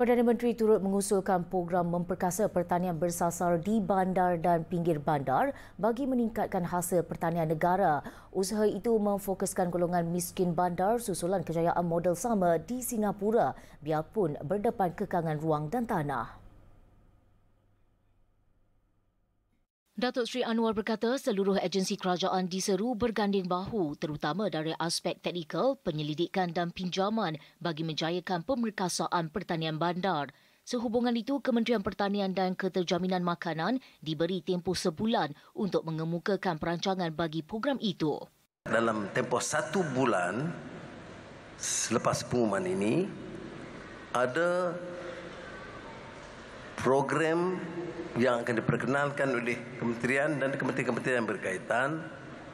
Perdana Menteri turut mengusulkan program memperkasa pertanian bersasar di bandar dan pinggir bandar bagi meningkatkan hasil pertanian negara. Usaha itu memfokuskan golongan miskin bandar susulan kejayaan model sama di Singapura biarpun berdepan kekangan ruang dan tanah. Datuk Sri Anwar berkata seluruh agensi kerajaan diseru berganding bahu terutama dari aspek teknikal, penyelidikan dan pinjaman bagi menjayakan pemerkasaan pertanian bandar. Sehubungan itu, Kementerian Pertanian dan Keterjaminan Makanan diberi tempoh sebulan untuk mengemukakan perancangan bagi program itu. Dalam tempoh satu bulan selepas pengumuman ini, ada program yang akan diperkenalkan oleh kementerian dan kementerian-kementerian yang berkaitan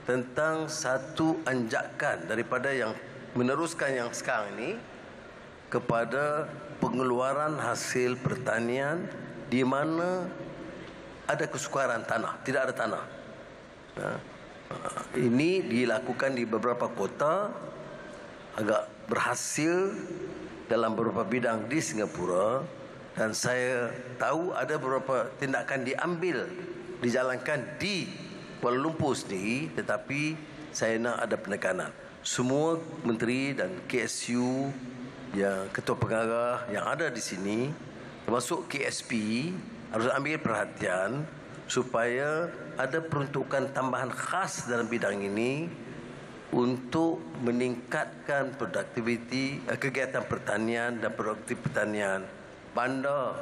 tentang satu anjakan daripada yang meneruskan yang sekarang ini kepada pengeluaran hasil pertanian di mana ada kesukaran tanah, tidak ada tanah. Ha. Ha. Ini dilakukan di beberapa kota agak berhasil dalam beberapa bidang di Singapura dan saya tahu ada beberapa tindakan diambil dijalankan di Kuala Lumpur sendiri tetapi saya nak ada penekanan semua menteri dan KSU yang ketua pengarah yang ada di sini termasuk KSP harus ambil perhatian supaya ada peruntukan tambahan khas dalam bidang ini untuk meningkatkan produktiviti eh, kegiatan pertanian dan produktif pertanian bandar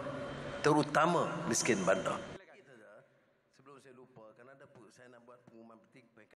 terutama miskin bandar